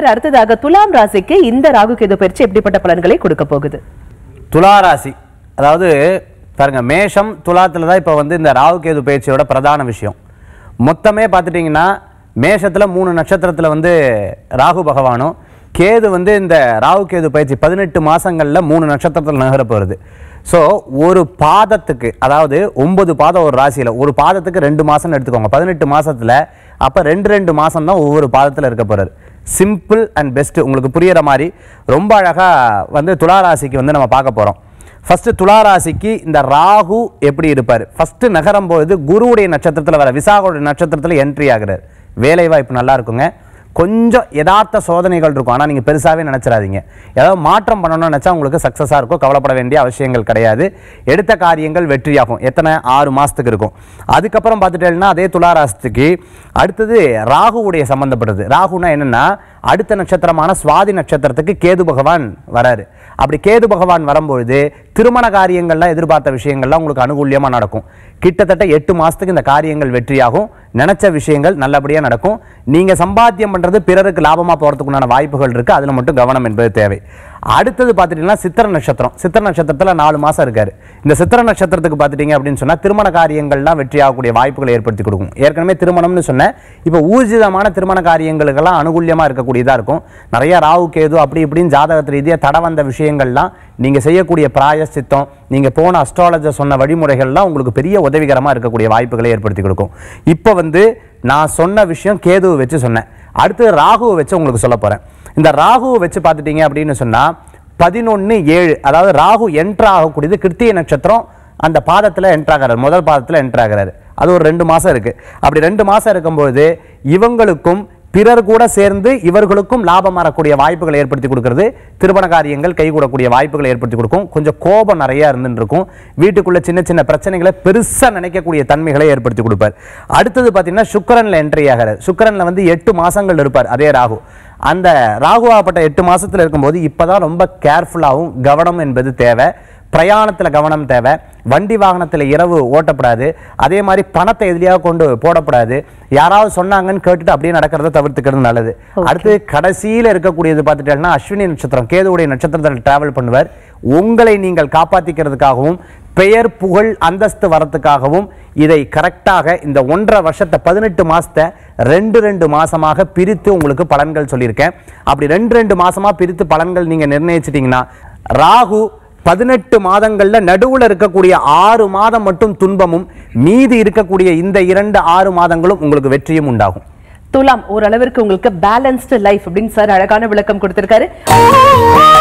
sir அடுத்ததாக துலாம் ராசிக்கு இந்த ராகு கேது பயிற்சி எப்படிப்பட்ட பலன்களை கொடுக்க போகுது துலா ராசி அதாவது பாருங்க மேஷம் துலாத்துல தான் இப்போ வந்து இந்த ராகு கேது பயிற்சியோட பிரதான விஷயம் மொத்தமே பார்த்துட்டிங்கன்னா மேஷத்தில் மூணு நட்சத்திரத்தில் வந்து ராகு பகவானும் கேது வந்து இந்த ராகு கேது பயிற்சி பதினெட்டு மாதங்களில் மூணு நட்சத்திரத்தில் நகர போகிறது ஸோ ஒரு பாதத்துக்கு அதாவது ஒன்பது பாதம் ஒரு ராசியில் ஒரு பாதத்துக்கு ரெண்டு மாதம்னு எடுத்துக்கோங்க பதினெட்டு மாதத்தில் அப்போ ரெண்டு ரெண்டு மாதம் தான் ஒவ்வொரு பாதத்தில் இருக்க போகிறார் சிம்பிள் அண்ட் பெஸ்ட்டு உங்களுக்கு புரிகிற மாதிரி ரொம்ப அழகாக வந்து துளாராசிக்கு வந்து நம்ம பார்க்க போகிறோம் ஃபஸ்ட்டு துளாராசிக்கு இந்த ராகு எப்படி இருப்பார் ஃபஸ்ட்டு நகரம் பொழுது குருவுடைய நட்சத்திரத்தில் வர விசாகோடைய நட்சத்திரத்தில் என்ட்ரி ஆகிறார் வேலைவாய்ப்பு நல்லா இருக்குங்க கொஞ்சம் யதார்த்த சோதனைகள் இருக்கும் ஆனால் நீங்கள் பெருசாகவே நினச்சிடாதீங்க ஏதாவது மாற்றம் பண்ணணும்னு நினச்சா உங்களுக்கு சக்ஸஸாக இருக்கும் கவலைப்பட வேண்டிய அவசியங்கள் கிடையாது எடுத்த காரியங்கள் வெற்றியாகும் எத்தனை ஆறு மாதத்துக்கு இருக்கும் அதுக்கப்புறம் பார்த்துட்டேன்னா அதே துளாராசத்துக்கு அடுத்தது ராகுவுடைய சம்மந்தப்பட்டது ராகுனா என்னென்னா அடுத்த நட்சத்திரமான சுவாதி நட்சத்திரத்துக்கு கேது பகவான் வராரு அப்படி கேது பகவான் வரும்பொழுது திருமண காரியங்கள்லாம் எதிர்பார்த்த விஷயங்கள்லாம் உங்களுக்கு அனுகூலியமாக நடக்கும் கிட்டத்தட்ட எட்டு மாதத்துக்கு இந்த காரியங்கள் வெற்றியாகும் நினச்ச விஷயங்கள் நல்லபடியாக நடக்கும் நீங்கள் சம்பாத்தியம் பண்ணுறது பிறருக்கு லாபமாக போகிறதுக்குண்டான வாய்ப்புகள் இருக்குது அதில் மட்டும் கவனம் என்பது தேவை அடுத்தது பார்த்துட்டீங்கன்னா சித்திர நட்சத்திரம் சித்திர நட்சத்திரத்தில் நாலு மாதம் இருக்கார் இந்த சித்திர நட்சத்திரத்துக்கு பார்த்துட்டிங்க அப்படின்னு சொன்னால் திருமண காரியங்கள்லாம் வெற்றியாகக்கூடிய வாய்ப்புகளை ஏற்படுத்தி கொடுக்கும் ஏற்கனவே திருமணம்னு சொன்னேன் இப்போ ஊர்ஜிதமான திருமண காரியங்களுக்கெல்லாம் அனுகூலியமாக இருக்கக்கூடியதாக இருக்கும் நிறையா ராவு கேது அப்படி இப்படின்னு ஜாதகத்து ரீதியாக தடை வந்த விஷயங்கள்லாம் நீங்கள் செய்யக்கூடிய பிராயசித்தம் நீங்கள் போன அஸ்ட்ராலஜர் சொன்ன வழிமுறைகள்லாம் உங்களுக்கு பெரிய உதவிகரமாக இருக்கக்கூடிய வாய்ப்புகளை ஏற்படுத்தி கொடுக்கும் இப்போ வந்து நான் சொன்ன விஷயம் கேதுவை வச்சு சொன்னேன் அடுத்து ராகுவை வச்சு உங்களுக்கு சொல்ல போகிறேன் இந்த ராகுவை வச்சு பார்த்துட்டீங்க அப்படின்னு சொன்னால் பதினொன்று ஏழு அதாவது ராகு என்ட்ரு ஆகக்கூடியது கிருத்திய நட்சத்திரம் அந்த பாதத்தில் என்ட்ராகிறார் முதல் பாதத்தில் என்ட்ராகிறார் அது ஒரு ரெண்டு மாதம் இருக்குது அப்படி ரெண்டு மாதம் இருக்கும்போது இவங்களுக்கும் பிறர் கூட சேர்ந்து இவர்களுக்கும் லாபம் வரக்கூடிய வாய்ப்புகளை ஏற்படுத்தி கொடுக்கறது திருமண காரியங்கள் கைகூடக்கூடிய வாய்ப்புகளை ஏற்படுத்தி கொடுக்கும் கொஞ்சம் கோபம் நிறையா இருந்துட்டு இருக்கும் வீட்டுக்குள்ளே சின்ன சின்ன பிரச்சனைகளை பெருசாக நினைக்கக்கூடிய தன்மைகளை ஏற்படுத்தி கொடுப்பார் அடுத்தது பார்த்தீங்கன்னா சுக்கரனில் என்ட்ரி ஆகிறார் சுக்கரனில் வந்து எட்டு மாதங்கள் இருப்பார் அதே ராகு அந்த ராகுவாகப்பட்ட எட்டு மாதத்தில் இருக்கும்போது இப்போ தான் ரொம்ப கேர்ஃபுல்லாகவும் கவனம் என்பது தேவை பிரயாணத்தில் கவனம் தேவை வண்டி வாகனத்தில் இரவு ஓட்டப்படாது அதே மாதிரி பணத்தை எதிரியாக கொண்டு போடப்படாது யாராவது சொன்னாங்கன்னு கேட்டுட்டு அப்படியே நடக்கிறத தவிர்த்துக்கிறது நல்லது அடுத்து கடைசியில் இருக்கக்கூடியது பார்த்துட்டாங்கன்னா அஸ்வினி நட்சத்திரம் கேதுவுடைய நட்சத்திரத்தில் டிராவல் பண்ணுவார் உங்களை நீங்கள் காப்பாற்றிக்கிறதுக்காகவும் பெயர் புகழ் அந்தஸ்து வரத்துக்காகவும் இதை கரெக்டாக இந்த ஒன்றரை வருஷத்தை பதினெட்டு மாதத்தை ரெண்டு ரெண்டு மாதமாக பிரித்து உங்களுக்கு பலன்கள் சொல்லியிருக்கேன் அப்படி ரெண்டு ரெண்டு மாதமாக பிரித்து பலன்கள் நீங்கள் நிர்ணயிச்சிட்டிங்கன்னா ராகு பதினெட்டு மாதங்களில் நடுவில் இருக்கக்கூடிய ஆறு மாதம் மட்டும் துன்பமும் மீதி இருக்கக்கூடிய இந்த இரண்டு ஆறு மாதங்களும் உங்களுக்கு வெற்றியும் உண்டாகும் துலாம் ஓரளவிற்கு உங்களுக்கு பேலன்ஸ்டு லைஃப் அப்படின்னு சார் அழகான விளக்கம் கொடுத்திருக்காரு